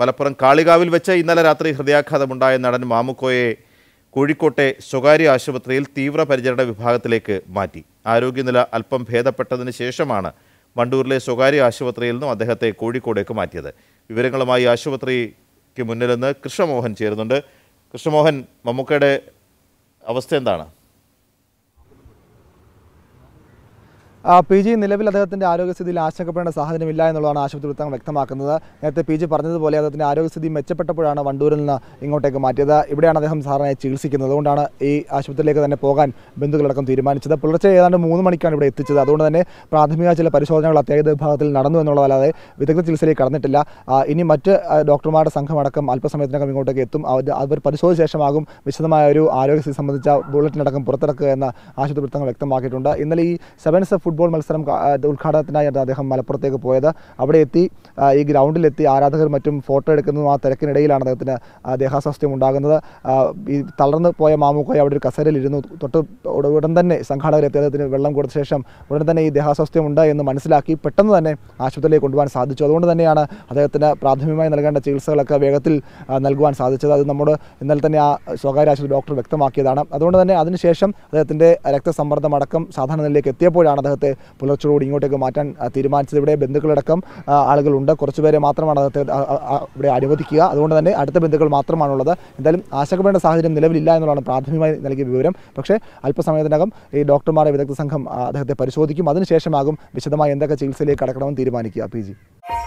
മലപ്പുറം കാളികാവിൽ വെച്ച് ഇന്നലെ രാത്രി ഹൃദയാഘാതമുണ്ടായ നടൻ മാമുക്കോയെ കോഴിക്കോട്ടെ സ്വകാര്യ ആശുപത്രിയിൽ തീവ്രപരിചരണ വിഭാഗത്തിലേക്ക് മാറ്റി ആരോഗ്യനില അല്പം ഭേദപ്പെട്ടതിന് ശേഷമാണ് വണ്ടൂരിലെ സ്വകാര്യ ആശുപത്രിയിൽ നിന്നും അദ്ദേഹത്തെ കോഴിക്കോടേക്ക് മാറ്റിയത് വിവരങ്ങളുമായി ആശുപത്രിക്ക് മുന്നിൽ നിന്ന് കൃഷ്ണമോഹൻ ചേരുന്നുണ്ട് കൃഷ്ണമോഹൻ മമ്മൂക്കയുടെ അവസ്ഥ എന്താണ് പി ജി നിലവിൽ അദ്ദേഹത്തിൻ്റെ ആരോഗ്യസ്ഥിതിയിൽ ആശങ്കപ്പെടേണ്ട സാഹചര്യമില്ല എന്നുള്ളതാണ് ആശുപത്രി വൃത്തങ്ങൾ വ്യക്തമാക്കുന്നത് നേരത്തെ പി ജി പറഞ്ഞതുപോലെ അദ്ദേഹത്തിൻ്റെ ആരോഗ്യസ്ഥിതി മെച്ചപ്പെട്ടപ്പോഴാണ് വണ്ടൂരിൽ നിന്ന് ഇങ്ങോട്ടേക്ക് മാറ്റിയത് ഇവിടെയാണ് അദ്ദേഹം സാറിനെ ചികിത്സിക്കുന്നത് അതുകൊണ്ടാണ് ഈ ആശുപത്രിയിലേക്ക് തന്നെ പോകാൻ ബന്ധുക്കളടക്കം തീരുമാനിച്ചത് പുലർച്ചെ ഏതാണ്ട് മൂന്ന് മണിക്കാണ് ഇവിടെ എത്തിച്ചത് അതുകൊണ്ട് തന്നെ പ്രാഥമിക ചില പരിശോധനകൾ അത്യാഹിത വിഭാഗത്തിൽ നടന്നു എന്നുള്ളതല്ലാതെ വിദഗ്ധ ചികിത്സയിലേക്ക് കടന്നിട്ടില്ല ഇനി മറ്റ് ഡോക്ടർമാരുടെ സംഘമടക്കം അല്പസമയത്തിനകം ഇങ്ങോട്ടേക്ക് എത്തും അവർ പരിശോധിച്ച ശേഷമാകും വിശദമായ ഒരു ആരോഗ്യസ്ഥിതി സംബന്ധിച്ച ബുള്ളറ്റിനടക്കം പുറത്തിറക്കുക എന്ന ആശുപത്രി വൃത്തങ്ങൾ വ്യക്തമാക്കിയിട്ടുണ്ട് ഇന്നലെ ഈ സെവൻസ് ഫുഡ് ഫുട്ബോൾ മത്സരം ഉദ്ഘാടനത്തിനായിരുന്നു അദ്ദേഹം മലപ്പുറത്തേക്ക് പോയത് അവിടെ എത്തി ഈ ഗ്രൗണ്ടിലെത്തി ആരാധകർ മറ്റും ഫോട്ടോ എടുക്കുന്നതും ആ തിരക്കിനിടയിലാണ് അദ്ദേഹത്തിന് ദേഹാസ്വാസ്ഥ്യം ഉണ്ടാകുന്നത് ഈ തളർന്നു പോയ മാമുക്കോയ അവിടെ ഒരു കസേരയിലിരുന്നു തൊട്ട് ഉടൻ തന്നെ സംഘാടകർ അദ്ദേഹത്തിന് വെള്ളം കൊടുത്ത ശേഷം ഉടൻ തന്നെ ഈ ദേഹാസ്വാസ്ഥ്യം ഉണ്ട് എന്ന് മനസ്സിലാക്കി പെട്ടെന്ന് തന്നെ ആശുപത്രിയിലേക്ക് കൊണ്ടുപോകാൻ സാധിച്ചു അതുകൊണ്ട് തന്നെയാണ് അദ്ദേഹത്തിന് പ്രാഥമികമായി നൽകേണ്ട ചികിത്സകളൊക്കെ വേഗത്തിൽ നൽകുവാൻ സാധിച്ചത് അത് നമ്മുടെ ഇന്നലെ തന്നെ ആ സ്വകാര്യ ആശുപത്രി ഡോക്ടർ വ്യക്തമാക്കിയതാണ് അതുകൊണ്ട് തന്നെ അതിനുശേഷം അദ്ദേഹത്തിൻ്റെ രക്തസമ്മർദ്ദം അടക്കം സാധാരണ നിലയിലേക്ക് എത്തിയപ്പോഴാണ് അദ്ദേഹത്തിന് അദ്ദേഹത്തെ പുലർച്ചോട് ഇങ്ങോട്ടേക്ക് മാറ്റാൻ തീരുമാനിച്ചത് ഇവിടെ ബന്ധുക്കളടക്കം ആളുകളുണ്ട് കുറച്ചുപേരെ മാത്രമാണ് അദ്ദേഹത്തെ ഇവിടെ അനുവദിക്കുക അതുകൊണ്ട് തന്നെ അടുത്ത ബന്ധുക്കൾ മാത്രമാണുള്ളത് എന്തായാലും ആശങ്കപ്പെടേണ്ട സാഹചര്യം നിലവിലില്ല എന്നുള്ളതാണ് പ്രാഥമികമായി നൽകിയ വിവരം പക്ഷേ അല്പസമയത്തിനകം ഈ ഡോക്ടർമാരുടെ വിദഗ്ധ സംഘം അദ്ദേഹത്തെ പരിശോധിക്കും അതിനുശേഷമാകും വിശദമായി എന്തൊക്കെ ചികിത്സയിലേക്ക് കടക്കണമെന്ന് തീരുമാനിക്കുക പി